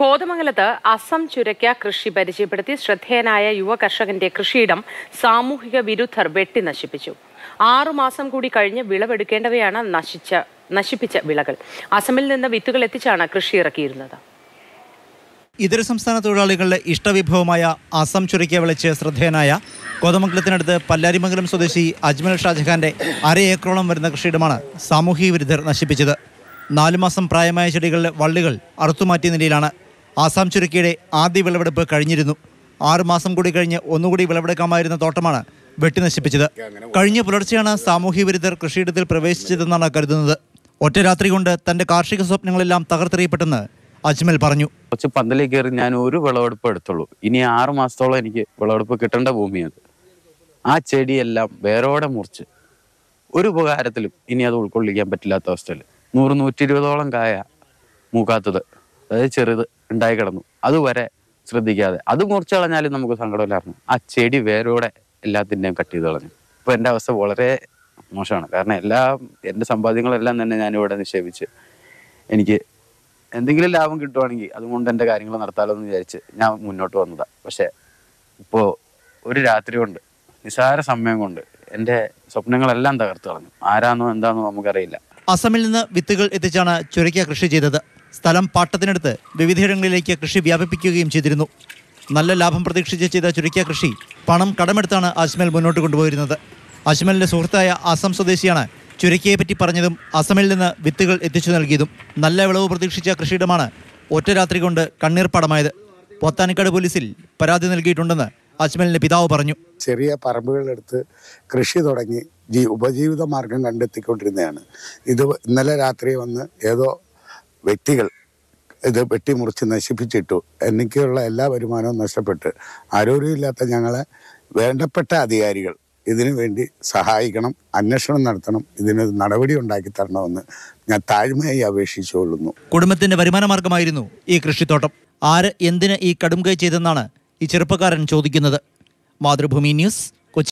കോതമംഗലത്ത് അസം ചുരക്ക കൃഷി പരിചയപ്പെടുത്തി ശ്രദ്ധേയനായ യുവ കർഷകന്റെ കൃഷിയിടം സാമൂഹിക വിരുദ്ധർ വെട്ടി നശിപ്പിച്ചു ആറുമാസം കൂടി കഴിഞ്ഞ് വിളവെടുക്കേണ്ടവയാണ് നശിച്ച നശിപ്പിച്ച വിളകൾ അസമിൽ നിന്ന് വിത്തുകൾ എത്തിച്ചാണ് കൃഷി ഇറക്കിയിരുന്നത് ഇതര സംസ്ഥാന തൊഴിലാളികളുടെ ഇഷ്ടവിഭവമായ അസം ചുരയ്ക്ക വിളിച്ച് ശ്രദ്ധേയനായ കോതമംഗലത്തിനടുത്ത് പല്ലാരിമംഗലം സ്വദേശി അജ്മൽ ഷാജഹാന്റെ അര ഏക്കറോളം വരുന്ന കൃഷിയിടമാണ് സാമൂഹിക വിരുദ്ധർ നശിപ്പിച്ചത് നാലു മാസം പ്രായമായ ചെടികളിലെ വള്ളികൾ അറുത്തുമാറ്റിയ നിലയിലാണ് ആസാം ചുരുക്കിയുടെ ആദ്യ വിളവെടുപ്പ് കഴിഞ്ഞിരുന്നു ആറുമാസം കൂടി കഴിഞ്ഞ് ഒന്നുകൂടി വിളവെടുക്കാമായിരുന്ന തോട്ടമാണ് വെട്ടിനശിപ്പിച്ചത് കഴിഞ്ഞ പുലർച്ചെയാണ് സാമൂഹ്യ വിരുദ്ധർ കൃഷിയിടത്തിൽ പ്രവേശിച്ചതെന്നാണ് കരുതുന്നത് ഒറ്റ രാത്രി കൊണ്ട് തന്റെ കാർഷിക സ്വപ്നങ്ങളെല്ലാം തകർത്തെറിയപ്പെട്ടെന്ന് അജ്മൽ പറഞ്ഞു കുറച്ച് പന്തലിൽ കയറി ഞാൻ ഒരു വിളവെടുപ്പ് എടുത്തുള്ളൂ ഇനി ആറു മാസത്തോളം എനിക്ക് വിളവെടുപ്പ് കിട്ടേണ്ട ഭൂമിയത് ആ ചെടിയെല്ലാം വേരോടെ മുറിച്ച് ഒരു ഉപകാരത്തിലും ഇനി അത് ഉൾക്കൊള്ളിക്കാൻ പറ്റില്ലാത്ത അവസ്ഥയിൽ നൂറ് നൂറ്റി ഇരുപതോളം കായ മൂക്കാത്തത് അതായത് ചെറുത് ഉണ്ടായി കിടന്നു അതുവരെ ശ്രദ്ധിക്കാതെ അത് മുറിച്ച് കളഞ്ഞാലും നമുക്ക് സങ്കടമില്ലായിരുന്നു ആ ചെടി വേരോടെ എല്ലാത്തിൻ്റെയും കട്ട് ചെയ്ത് കളഞ്ഞു ഇപ്പം എൻ്റെ അവസ്ഥ വളരെ മോശമാണ് കാരണം എല്ലാ എൻ്റെ സമ്പാദ്യങ്ങളെല്ലാം തന്നെ ഞാനിവിടെ നിക്ഷേപിച്ച് എനിക്ക് എന്തെങ്കിലും ലാഭം കിട്ടുവാണെങ്കിൽ അതുകൊണ്ട് എൻ്റെ കാര്യങ്ങൾ നടത്താലോ എന്ന് വിചാരിച്ച് ഞാൻ മുന്നോട്ട് വന്നതാണ് പക്ഷേ ഇപ്പോൾ ഒരു രാത്രി കൊണ്ട് നിസാര സമയം കൊണ്ട് എൻ്റെ സ്വപ്നങ്ങളെല്ലാം തകർത്ത് കളഞ്ഞു ആരാന്നോ എന്താണോ നമുക്കറിയില്ല അസമിൽ നിന്ന് വിത്തുകൾ എത്തിച്ചാണ് ചുരക്ക കൃഷി ചെയ്തത് സ്ഥലം പാട്ടത്തിനടുത്ത് വിവിധയിടങ്ങളിലേക്ക് കൃഷി വ്യാപിപ്പിക്കുകയും ചെയ്തിരുന്നു നല്ല ലാഭം പ്രതീക്ഷിച്ച് ചെയ്ത ചുരുക്കിയ കൃഷി പണം കടമെടുത്താണ് അജ്മൽ മുന്നോട്ട് കൊണ്ടുപോയിരുന്നത് അജ്മലിൻ്റെ സുഹൃത്തായ അസം സ്വദേശിയാണ് ചുരുക്കിയെ പറ്റി പറഞ്ഞതും അസമിൽ നിന്ന് വിത്തുകൾ എത്തിച്ചു നൽകിയതും നല്ല വിളവ് പ്രതീക്ഷിച്ച കൃഷിയിടമാണ് ഒറ്റ രാത്രി കൊണ്ട് കണ്ണീർപ്പാടമായത് പോത്താനിക്കാട് പോലീസിൽ പരാതി നൽകിയിട്ടുണ്ടെന്ന് അജ്മലിന്റെ പിതാവ് പറഞ്ഞു ചെറിയ പറമ്പുകളെടുത്ത് കൃഷി തുടങ്ങി ജീ ഉപജീവിത മാർഗം കണ്ടെത്തിക്കൊണ്ടിരുന്നതാണ് ഇത് ഇന്നലെ രാത്രി വന്ന് ഏതോ വ്യക്തികൾ ഇത് വെട്ടിമുറിച്ച് നശിപ്പിച്ചിട്ടു എനിക്കുള്ള എല്ലാ വരുമാനവും നഷ്ടപ്പെട്ട് ആരോഗ്യമില്ലാത്ത ഞങ്ങളെ വേണ്ടപ്പെട്ട അധികാരികൾ ഇതിനു വേണ്ടി സഹായിക്കണം അന്വേഷണം നടത്തണം ഇതിന് നടപടി ഉണ്ടാക്കി തരണമെന്ന് ഞാൻ താഴ്മയായി അപേക്ഷിച്ചുകൊള്ളുന്നു കുടുംബത്തിന്റെ വരുമാന മാർഗമായിരുന്നു ഈ കൃഷിത്തോട്ടം ആര് എന്തിന് ഈ കടുംകൈ ചെയ്തെന്നാണ് ഈ ചെറുപ്പക്കാരൻ ചോദിക്കുന്നത് മാതൃഭൂമി ന്യൂസ്